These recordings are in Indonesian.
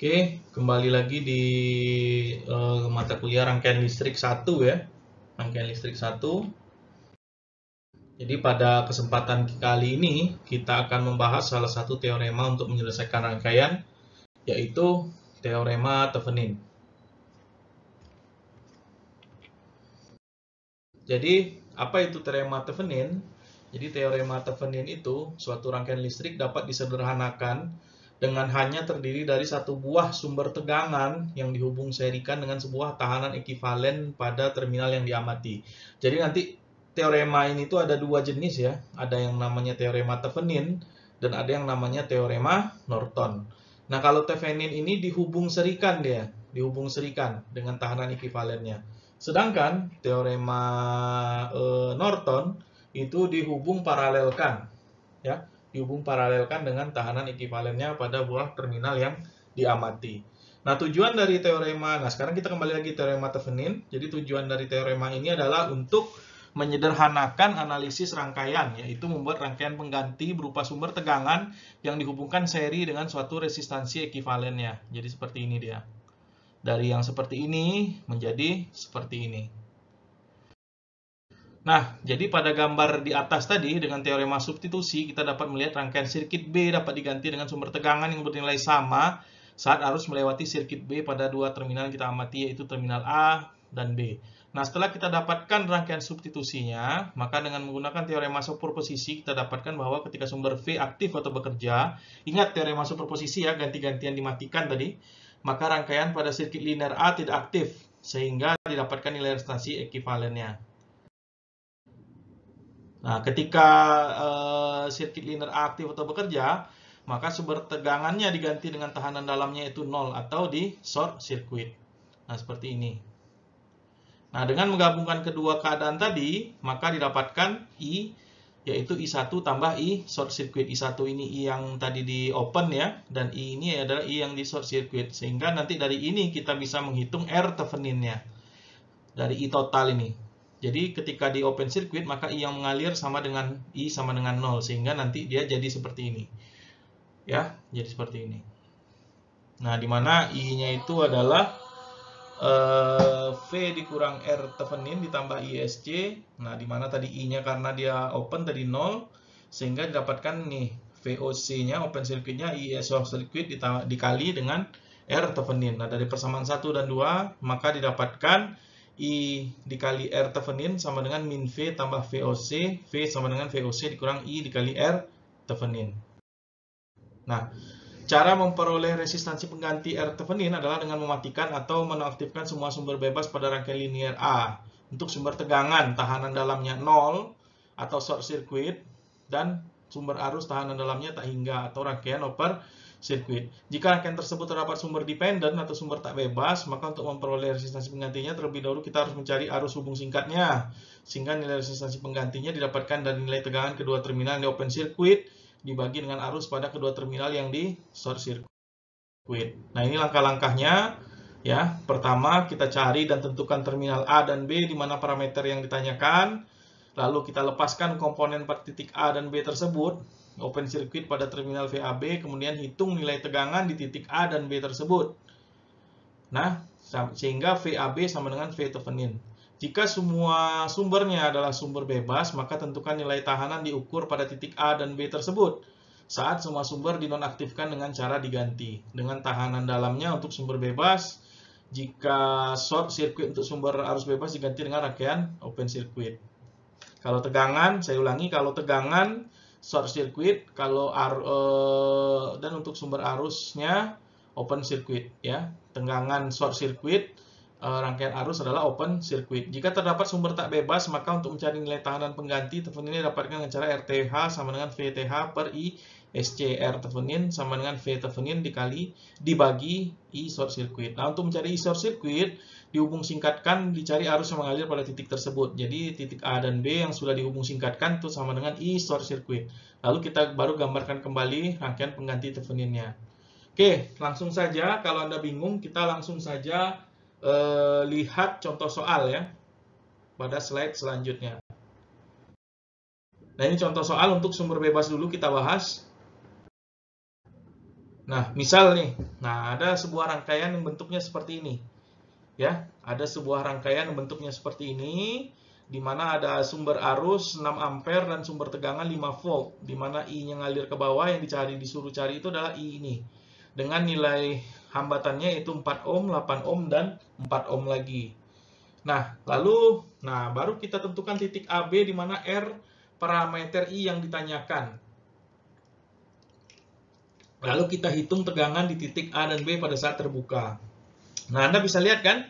Oke, kembali lagi di uh, mata kuliah rangkaian listrik 1 ya. Rangkaian listrik 1. Jadi pada kesempatan kali ini kita akan membahas salah satu teorema untuk menyelesaikan rangkaian yaitu teorema Thevenin. Jadi, apa itu teorema Thevenin? Jadi teorema Thevenin itu suatu rangkaian listrik dapat disederhanakan dengan hanya terdiri dari satu buah sumber tegangan yang dihubung serikan dengan sebuah tahanan ekivalen pada terminal yang diamati. Jadi nanti teorema ini tuh ada dua jenis ya, ada yang namanya teorema Thevenin dan ada yang namanya teorema Norton. Nah kalau Thevenin ini dihubung serikan dia, dihubung serikan dengan tahanan ekivalennya. Sedangkan teorema e, Norton itu dihubung paralelkan, ya dihubung paralelkan dengan tahanan ekivalennya pada buah terminal yang diamati. Nah, tujuan dari teorema, nah sekarang kita kembali lagi teorema Thevenin. Jadi tujuan dari teorema ini adalah untuk menyederhanakan analisis rangkaian, yaitu membuat rangkaian pengganti berupa sumber tegangan yang dihubungkan seri dengan suatu resistansi ekivalennya. Jadi seperti ini dia. Dari yang seperti ini menjadi seperti ini. Nah, jadi pada gambar di atas tadi dengan teorema substitusi kita dapat melihat rangkaian sirkuit B dapat diganti dengan sumber tegangan yang bernilai sama saat arus melewati sirkuit B pada dua terminal yang kita amati yaitu terminal A dan B. Nah, setelah kita dapatkan rangkaian substitusinya, maka dengan menggunakan teorema superposisi kita dapatkan bahwa ketika sumber V aktif atau bekerja, ingat teorema superposisi ya, ganti-gantian dimatikan tadi, maka rangkaian pada sirkuit linear A tidak aktif sehingga didapatkan nilai resistansi ekivalennya. Nah, ketika uh, eh, sirkuit liner aktif atau bekerja, maka sumber tegangannya diganti dengan tahanan dalamnya itu nol atau di short circuit. Nah, seperti ini. Nah, dengan menggabungkan kedua keadaan tadi, maka didapatkan I, yaitu I1 tambah I short circuit. I1 ini I yang tadi di open ya, dan I ini adalah I yang di short circuit. Sehingga nanti dari ini kita bisa menghitung R Theveninnya. Dari I total ini. Jadi ketika di open circuit maka I yang mengalir sama dengan I sama dengan 0 sehingga nanti dia jadi seperti ini. Ya, jadi seperti ini. Nah, di mana I-nya itu adalah eh, V dikurang R tevenin ditambah ISC. Nah, di mana tadi I-nya karena dia open tadi 0 sehingga didapatkan nih VOC-nya open circuitnya IS off circuit dikali dengan R tevenin. Nah, dari persamaan 1 dan 2 maka didapatkan I dikali R tevenin sama dengan min V tambah VOC, V sama dengan VOC dikurang I dikali R tevenin. Nah, cara memperoleh resistansi pengganti R tevenin adalah dengan mematikan atau menonaktifkan semua sumber bebas pada rangkaian linear A untuk sumber tegangan tahanan dalamnya 0 atau short circuit dan sumber arus tahanan dalamnya tak hingga atau rangkaian over sirkuit. Jika rangkaian tersebut terdapat sumber dependen atau sumber tak bebas, maka untuk memperoleh resistansi penggantinya terlebih dahulu kita harus mencari arus hubung singkatnya, sehingga nilai resistansi penggantinya didapatkan dari nilai tegangan kedua terminal di open circuit dibagi dengan arus pada kedua terminal yang di short circuit. Nah ini langkah-langkahnya. Ya, pertama kita cari dan tentukan terminal A dan B di mana parameter yang ditanyakan lalu kita lepaskan komponen pada titik A dan B tersebut, open circuit pada terminal VAB, kemudian hitung nilai tegangan di titik A dan B tersebut. Nah, sehingga VAB sama dengan V Thevenin. Jika semua sumbernya adalah sumber bebas, maka tentukan nilai tahanan diukur pada titik A dan B tersebut saat semua sumber dinonaktifkan dengan cara diganti dengan tahanan dalamnya untuk sumber bebas jika short circuit untuk sumber arus bebas diganti dengan rangkaian open circuit kalau tegangan, saya ulangi, kalau tegangan short circuit, kalau uh, dan untuk sumber arusnya open circuit ya. Tegangan short circuit, uh, rangkaian arus adalah open circuit. Jika terdapat sumber tak bebas, maka untuk mencari nilai tahanan pengganti, telepon ini dapatkan dengan cara RTH sama dengan VTH per I SCR tevenin sama dengan V tevenin dikali dibagi I short circuit. Nah, untuk mencari I short circuit, dihubung singkatkan dicari arus yang mengalir pada titik tersebut. Jadi titik A dan B yang sudah dihubung singkatkan itu sama dengan I short circuit. Lalu kita baru gambarkan kembali rangkaian pengganti teveninnya. Oke, langsung saja kalau Anda bingung kita langsung saja eh, lihat contoh soal ya pada slide selanjutnya. Nah, ini contoh soal untuk sumber bebas dulu kita bahas. Nah, misal nih, nah ada sebuah rangkaian yang bentuknya seperti ini. Ya, ada sebuah rangkaian yang bentuknya seperti ini di mana ada sumber arus 6 ampere dan sumber tegangan 5 volt, di mana i yang ngalir ke bawah yang dicari disuruh cari itu adalah I ini. Dengan nilai hambatannya itu 4 ohm, 8 ohm dan 4 ohm lagi. Nah, lalu nah baru kita tentukan titik AB di mana R parameter I yang ditanyakan. Lalu kita hitung tegangan di titik A dan B pada saat terbuka. Nah, Anda bisa lihat kan?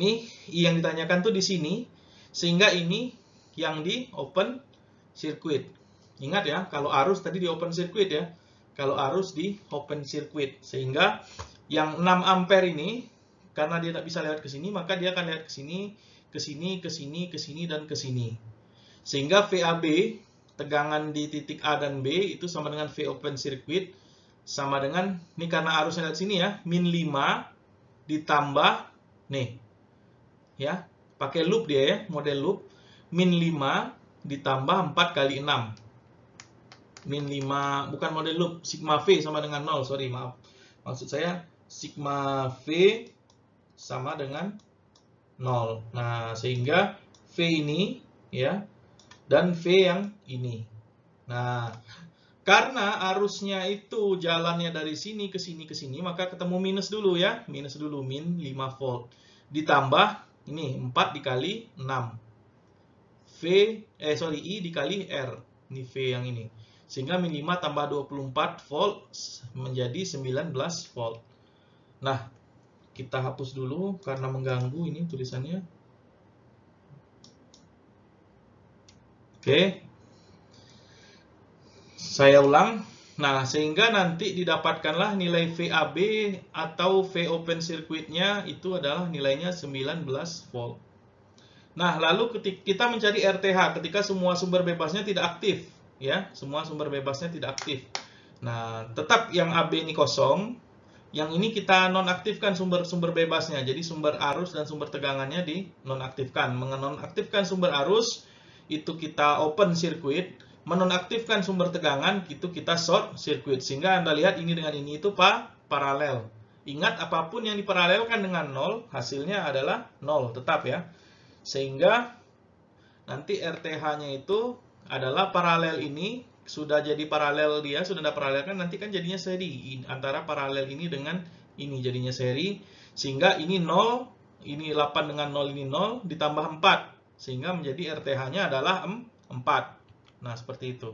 Nih, yang ditanyakan tuh di sini. Sehingga ini yang di open circuit. Ingat ya, kalau arus tadi di open circuit ya. Kalau arus di open circuit. Sehingga yang 6 ampere ini, karena dia tak bisa lewat ke sini, maka dia akan lihat ke sini, ke sini, ke sini, ke sini, dan ke sini. Sehingga VAB, tegangan di titik A dan B, itu sama dengan V open circuit, sama dengan ini karena arusnya dari sini ya min 5 ditambah nih ya pakai loop dia ya model loop min 5 ditambah 4 kali 6 min 5 bukan model loop sigma v sama dengan 0 sorry maaf maksud saya sigma v sama dengan 0 nah sehingga v ini ya dan v yang ini nah karena arusnya itu jalannya dari sini ke sini ke sini, maka ketemu minus dulu ya. Minus dulu, min 5 volt. Ditambah, ini 4 dikali 6. V, eh sorry, I dikali R. Ini V yang ini. Sehingga min 5 tambah 24 volt menjadi 19 volt. Nah, kita hapus dulu karena mengganggu ini tulisannya. Oke, saya ulang. Nah, sehingga nanti didapatkanlah nilai VAB atau V open circuitnya itu adalah nilainya 19 volt. Nah, lalu ketika kita mencari RTH ketika semua sumber bebasnya tidak aktif, ya, semua sumber bebasnya tidak aktif. Nah, tetap yang AB ini kosong, yang ini kita nonaktifkan sumber-sumber bebasnya. Jadi sumber arus dan sumber tegangannya di nonaktifkan. Mengenonaktifkan sumber arus itu kita open circuit menonaktifkan sumber tegangan gitu kita short circuit sehingga Anda lihat ini dengan ini itu pa paralel. Ingat apapun yang diparalelkan dengan nol hasilnya adalah nol tetap ya. Sehingga nanti RTH-nya itu adalah paralel ini sudah jadi paralel dia sudah Anda paralelkan nanti kan jadinya seri antara paralel ini dengan ini jadinya seri sehingga ini nol ini 8 dengan nol ini nol ditambah 4 sehingga menjadi RTH-nya adalah 4 Nah, seperti itu.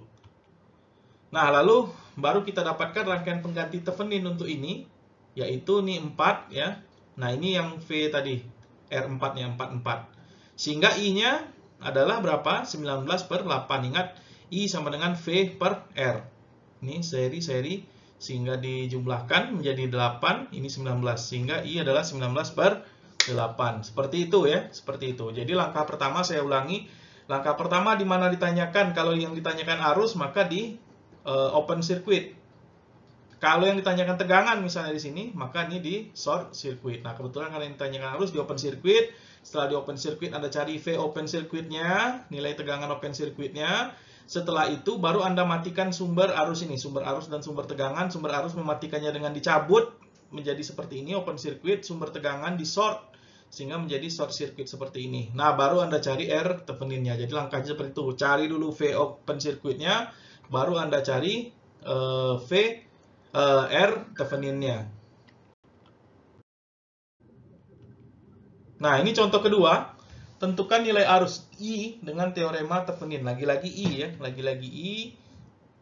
Nah, lalu baru kita dapatkan rangkaian pengganti tevenin untuk ini, yaitu ini 4 ya. Nah, ini yang V tadi, R4-nya 44. Sehingga I-nya adalah berapa? 19 per 8. Ingat, I sama dengan V per R. Ini seri-seri, sehingga dijumlahkan menjadi 8, ini 19. Sehingga I adalah 19 per 8. Seperti itu ya, seperti itu. Jadi langkah pertama saya ulangi, Langkah pertama di mana ditanyakan, kalau yang ditanyakan arus maka di uh, open circuit. Kalau yang ditanyakan tegangan misalnya di sini, maka ini di short circuit. Nah, kebetulan kalian ditanyakan arus di open circuit, setelah di open circuit Anda cari V open circuitnya, nilai tegangan open circuitnya. Setelah itu baru Anda matikan sumber arus ini, sumber arus dan sumber tegangan. Sumber arus mematikannya dengan dicabut menjadi seperti ini open circuit, sumber tegangan di short sehingga menjadi short circuit seperti ini. Nah, baru Anda cari R tepeninnya. Jadi langkahnya seperti itu. Cari dulu V open circuitnya, baru Anda cari uh, V uh, R tepeninnya. Nah, ini contoh kedua. Tentukan nilai arus I dengan teorema tepenin. Lagi-lagi I ya, lagi-lagi I.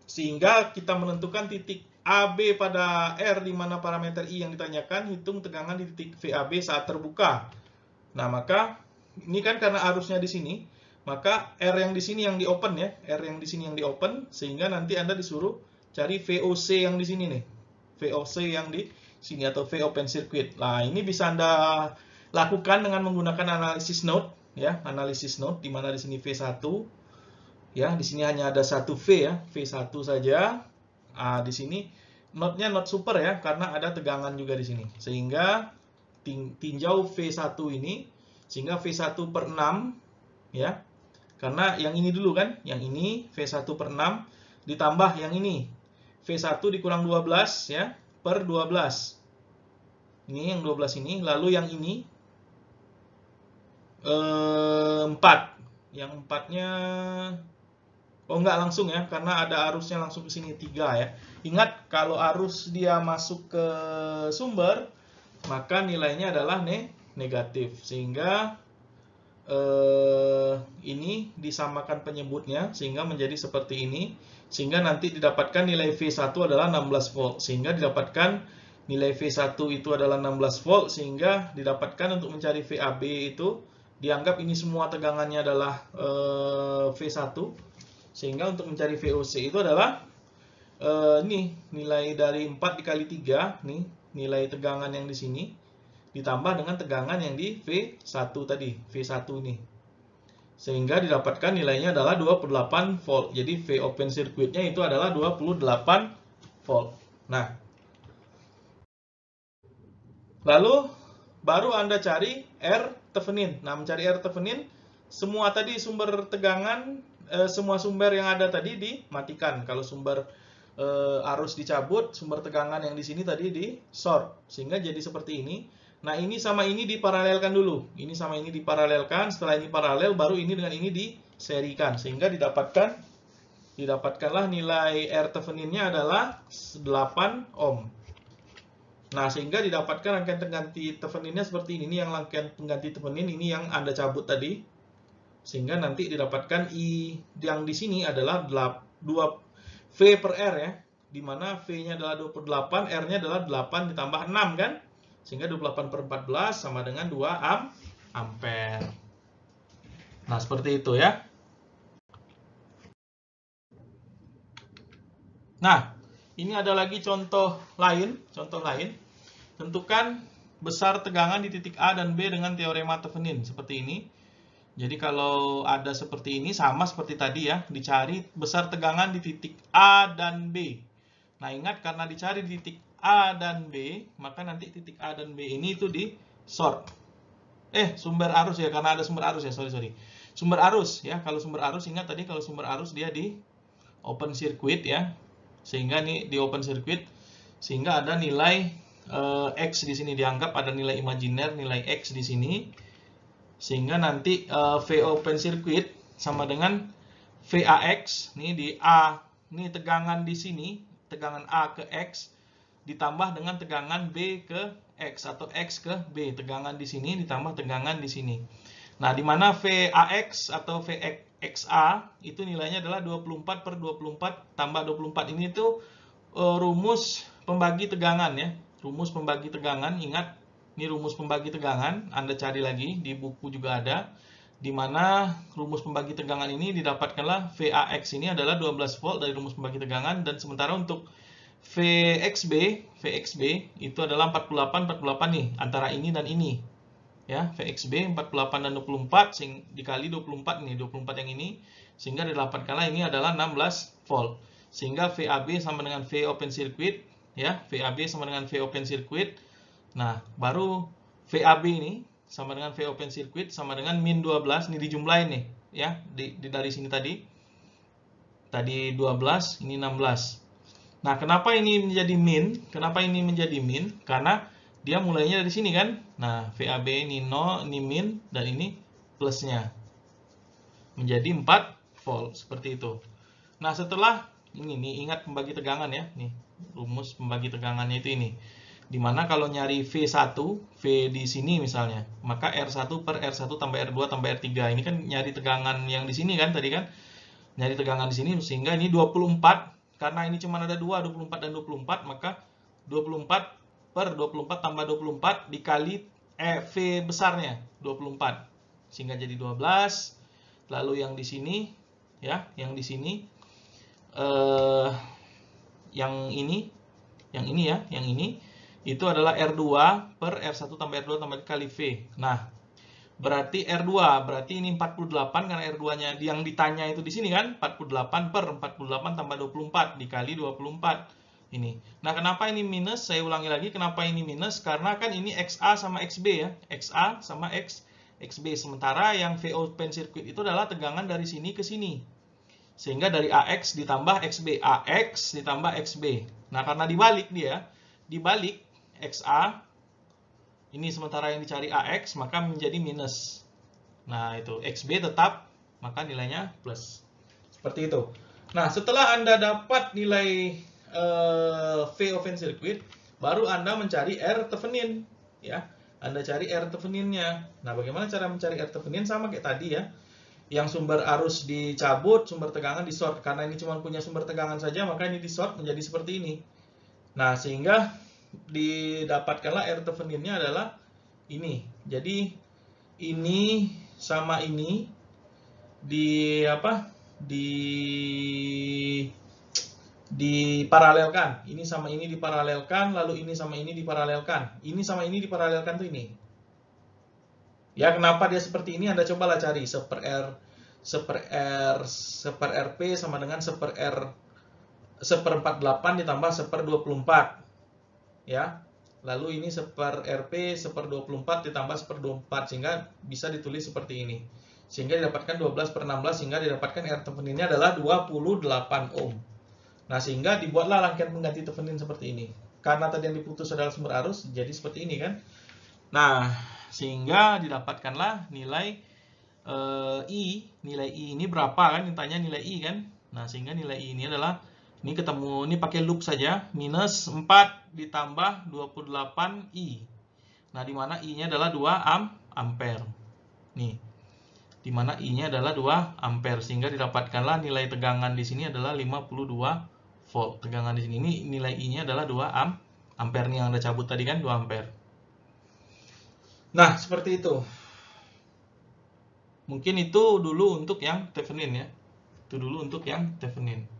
Sehingga kita menentukan titik AB pada R di mana parameter I yang ditanyakan, hitung tegangan di titik VAB saat terbuka. Nah, maka ini kan karena arusnya di sini, maka R yang di sini yang di open ya, R yang di sini yang di open, sehingga nanti Anda disuruh cari VOC yang di sini nih. VOC yang di sini atau V open circuit. Nah, ini bisa Anda lakukan dengan menggunakan analisis node ya, analisis node di mana di sini V1 ya, di sini hanya ada satu V ya, V1 saja. Ah, di sini node-nya node super ya karena ada tegangan juga di sini. Sehingga tinjau V1 ini sehingga V1 per 6 ya karena yang ini dulu kan yang ini V1 per 6 ditambah yang ini V1 dikurang 12 ya per 12 ini yang 12 ini lalu yang ini eh, 4 yang 4 nya oh enggak langsung ya karena ada arusnya langsung ke sini 3 ya ingat kalau arus dia masuk ke sumber maka nilainya adalah ne negatif sehingga eh, ini disamakan penyebutnya sehingga menjadi seperti ini sehingga nanti didapatkan nilai V1 adalah 16 volt sehingga didapatkan nilai V1 itu adalah 16 volt sehingga didapatkan untuk mencari VAB itu dianggap ini semua tegangannya adalah eh, V1 sehingga untuk mencari VOC itu adalah eh, ini nilai dari 4 dikali 3 nih nilai tegangan yang di sini ditambah dengan tegangan yang di V1 tadi, V1 ini Sehingga didapatkan nilainya adalah 28 volt. Jadi V open circuitnya itu adalah 28 volt. Nah, lalu baru Anda cari R Thevenin. Nah, mencari R Thevenin, semua tadi sumber tegangan, eh, semua sumber yang ada tadi dimatikan. Kalau sumber e, arus dicabut, sumber tegangan yang di sini tadi di short sehingga jadi seperti ini. Nah, ini sama ini diparalelkan dulu. Ini sama ini diparalelkan, setelah ini paralel baru ini dengan ini diserikan sehingga didapatkan didapatkanlah nilai R Thevenin-nya adalah 8 ohm. Nah, sehingga didapatkan rangkaian pengganti Thevenin-nya seperti ini. Ini yang rangkaian pengganti Thevenin, ini yang Anda cabut tadi. Sehingga nanti didapatkan I yang di sini adalah 2 V per R ya, dimana V-nya adalah 28, R-nya adalah 8 ditambah 6 kan? Sehingga 28 per 14 sama dengan 2 am ampere. Nah, seperti itu ya. Nah, ini ada lagi contoh lain, contoh lain. Tentukan besar tegangan di titik A dan B dengan teorema Thevenin seperti ini jadi kalau ada seperti ini, sama seperti tadi ya, dicari besar tegangan di titik A dan B. Nah ingat, karena dicari di titik A dan B, maka nanti titik A dan B ini itu di short. Eh, sumber arus ya, karena ada sumber arus ya, sorry, sorry. Sumber arus ya, kalau sumber arus, ingat tadi kalau sumber arus dia di open circuit ya. Sehingga nih di open circuit, sehingga ada nilai e, X di sini dianggap ada nilai imajiner, nilai X di sini sehingga nanti uh, V open circuit sama dengan VAX nih di A ini tegangan di sini tegangan A ke X ditambah dengan tegangan B ke X atau X ke B tegangan di sini ditambah tegangan di sini nah di mana VAX atau VXA itu nilainya adalah 24 per 24 tambah 24 ini itu uh, eh, rumus pembagi tegangan ya rumus pembagi tegangan ingat ini rumus pembagi tegangan, Anda cari lagi, di buku juga ada. Di mana rumus pembagi tegangan ini didapatkanlah VAX ini adalah 12 volt dari rumus pembagi tegangan. Dan sementara untuk VXB, VXB itu adalah 48, 48 nih, antara ini dan ini. Ya, VXB 48 dan 24, dikali 24 nih, 24 yang ini. Sehingga didapatkanlah ini adalah 16 volt. Sehingga VAB sama dengan V open circuit, ya, VAB sama dengan V open circuit Nah, baru VAB ini sama dengan V open circuit sama dengan min 12 ini dijumlahin nih ya di, di dari sini tadi. Tadi 12, ini 16. Nah, kenapa ini menjadi min? Kenapa ini menjadi min? Karena dia mulainya dari sini kan. Nah, VAB ini 0, ini min dan ini plusnya. Menjadi 4 volt seperti itu. Nah, setelah ini nih ingat pembagi tegangan ya. Nih, rumus pembagi tegangannya itu ini. Dimana kalau nyari V1, V di sini misalnya, maka R1 per R1 tambah R2 tambah R3. Ini kan nyari tegangan yang di sini kan tadi kan. Nyari tegangan di sini sehingga ini 24. Karena ini cuma ada 2, 24 dan 24, maka 24 per 24 tambah 24 dikali eh, V besarnya, 24. Sehingga jadi 12. Lalu yang di sini, ya, yang di sini, eh, yang ini, yang ini ya, yang ini itu adalah R2 per R1 tambah R2 tambah kali V. Nah, berarti R2, berarti ini 48 karena R2-nya yang ditanya itu di sini kan, 48 per 48 tambah 24 dikali 24. Ini. Nah, kenapa ini minus? Saya ulangi lagi, kenapa ini minus? Karena kan ini XA sama XB ya. XA sama X, XB. Ya. Sementara yang V open circuit itu adalah tegangan dari sini ke sini. Sehingga dari AX ditambah XB. AX ditambah XB. Nah, karena dibalik dia, dibalik XA ini sementara yang dicari AX maka menjadi minus nah itu XB tetap maka nilainya plus seperti itu nah setelah anda dapat nilai uh, V N circuit baru anda mencari R Thevenin ya anda cari R teveninnya. nah bagaimana cara mencari R Thevenin sama kayak tadi ya yang sumber arus dicabut, sumber tegangan di short. Karena ini cuma punya sumber tegangan saja, maka ini di short menjadi seperti ini. Nah, sehingga didapatkanlah R terpendirnya adalah ini. Jadi ini sama ini di apa? di diparalelkan. Ini sama ini diparalelkan, lalu ini sama ini diparalelkan. Ini sama ini diparalelkan tuh ini. Ya, kenapa dia seperti ini? Anda cobalah cari seper R seper R seper RP sama dengan seper R seper 48 ditambah seper 24 ya. Lalu ini seper RP seper 24 ditambah seper 24 sehingga bisa ditulis seperti ini. Sehingga didapatkan 12 per 16 sehingga didapatkan R teveninnya adalah 28 ohm. Nah sehingga dibuatlah rangkaian pengganti tevenin seperti ini. Karena tadi yang diputus adalah sumber arus jadi seperti ini kan. Nah sehingga didapatkanlah nilai e, I. Nilai I ini berapa kan? Ditanya nilai I kan? Nah sehingga nilai I ini adalah ini ketemu, ini pakai loop saja. Minus 4 ditambah 28i. Nah, di mana i-nya adalah 2 am, ampere. Nih, di mana i-nya adalah 2 ampere. Sehingga didapatkanlah nilai tegangan di sini adalah 52 volt. Tegangan di sini, ini nilai i-nya adalah 2 am, ampere nih yang Anda cabut tadi kan 2 ampere. Nah, seperti itu. Mungkin itu dulu untuk yang Thevenin ya. Itu dulu untuk yang Thevenin.